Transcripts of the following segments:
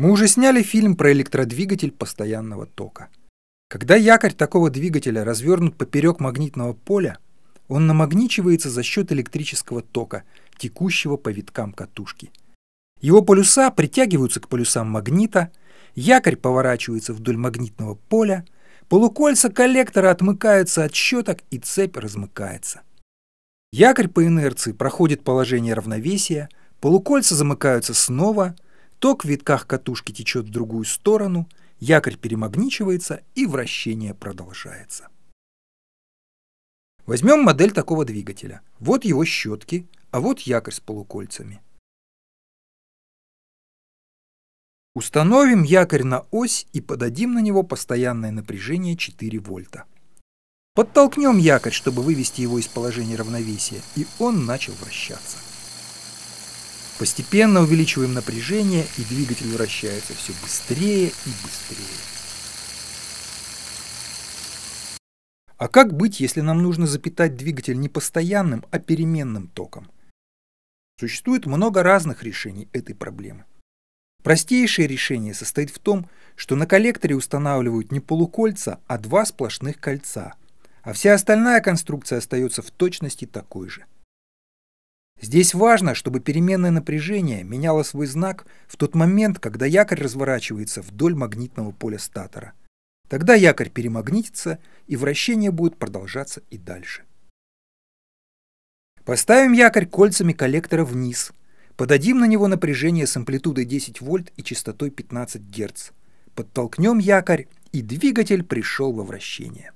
Мы уже сняли фильм про электродвигатель постоянного тока. Когда якорь такого двигателя развернут поперек магнитного поля, он намагничивается за счет электрического тока, текущего по виткам катушки. Его полюса притягиваются к полюсам магнита, якорь поворачивается вдоль магнитного поля, полукольца коллектора отмыкаются от щеток и цепь размыкается. Якорь по инерции проходит положение равновесия, полукольца замыкаются снова — ток в витках катушки течет в другую сторону, якорь перемагничивается и вращение продолжается. Возьмем модель такого двигателя. Вот его щетки, а вот якорь с полукольцами. Установим якорь на ось и подадим на него постоянное напряжение 4 вольта. Подтолкнем якорь, чтобы вывести его из положения равновесия, и он начал вращаться. Постепенно увеличиваем напряжение, и двигатель вращается все быстрее и быстрее. А как быть, если нам нужно запитать двигатель не постоянным, а переменным током? Существует много разных решений этой проблемы. Простейшее решение состоит в том, что на коллекторе устанавливают не полукольца, а два сплошных кольца, а вся остальная конструкция остается в точности такой же. Здесь важно, чтобы переменное напряжение меняло свой знак в тот момент, когда якорь разворачивается вдоль магнитного поля статора. Тогда якорь перемагнитится, и вращение будет продолжаться и дальше. Поставим якорь кольцами коллектора вниз. Подадим на него напряжение с амплитудой 10 вольт и частотой 15 Гц. Подтолкнем якорь, и двигатель пришел во вращение.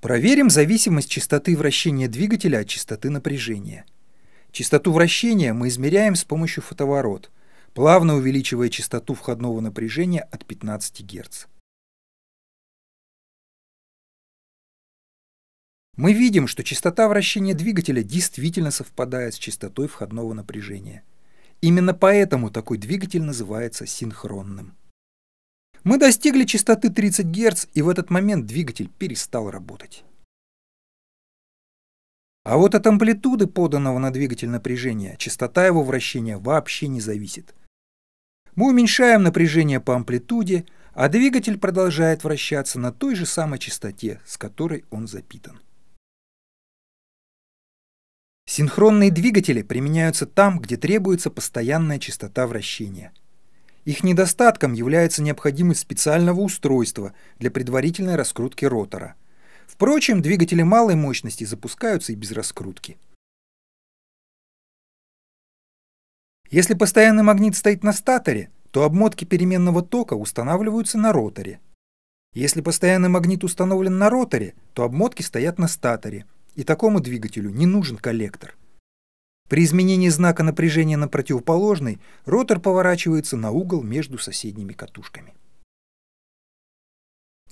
Проверим зависимость частоты вращения двигателя от частоты напряжения. Частоту вращения мы измеряем с помощью фотоворот, плавно увеличивая частоту входного напряжения от 15 Гц. Мы видим, что частота вращения двигателя действительно совпадает с частотой входного напряжения. Именно поэтому такой двигатель называется синхронным. Мы достигли частоты 30 Гц, и в этот момент двигатель перестал работать. А вот от амплитуды поданного на двигатель напряжения частота его вращения вообще не зависит. Мы уменьшаем напряжение по амплитуде, а двигатель продолжает вращаться на той же самой частоте, с которой он запитан. Синхронные двигатели применяются там, где требуется постоянная частота вращения – их недостатком является необходимость специального устройства для предварительной раскрутки ротора. Впрочем, двигатели малой мощности запускаются и без раскрутки. Если постоянный магнит стоит на статоре, то обмотки переменного тока устанавливаются на роторе. Если постоянный магнит установлен на роторе, то обмотки стоят на статоре, и такому двигателю не нужен коллектор. При изменении знака напряжения на противоположный ротор поворачивается на угол между соседними катушками.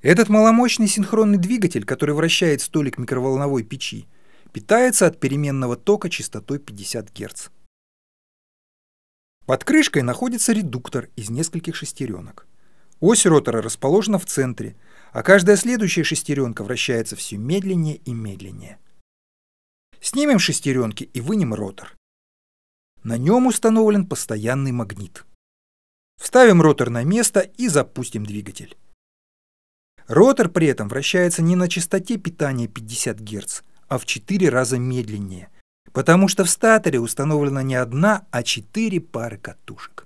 Этот маломощный синхронный двигатель, который вращает столик микроволновой печи, питается от переменного тока частотой 50 Гц. Под крышкой находится редуктор из нескольких шестеренок. Ось ротора расположена в центре, а каждая следующая шестеренка вращается все медленнее и медленнее. Снимем шестеренки и вынем ротор. На нем установлен постоянный магнит. Вставим ротор на место и запустим двигатель. Ротор при этом вращается не на частоте питания 50 Гц, а в 4 раза медленнее, потому что в статоре установлена не одна, а 4 пары катушек.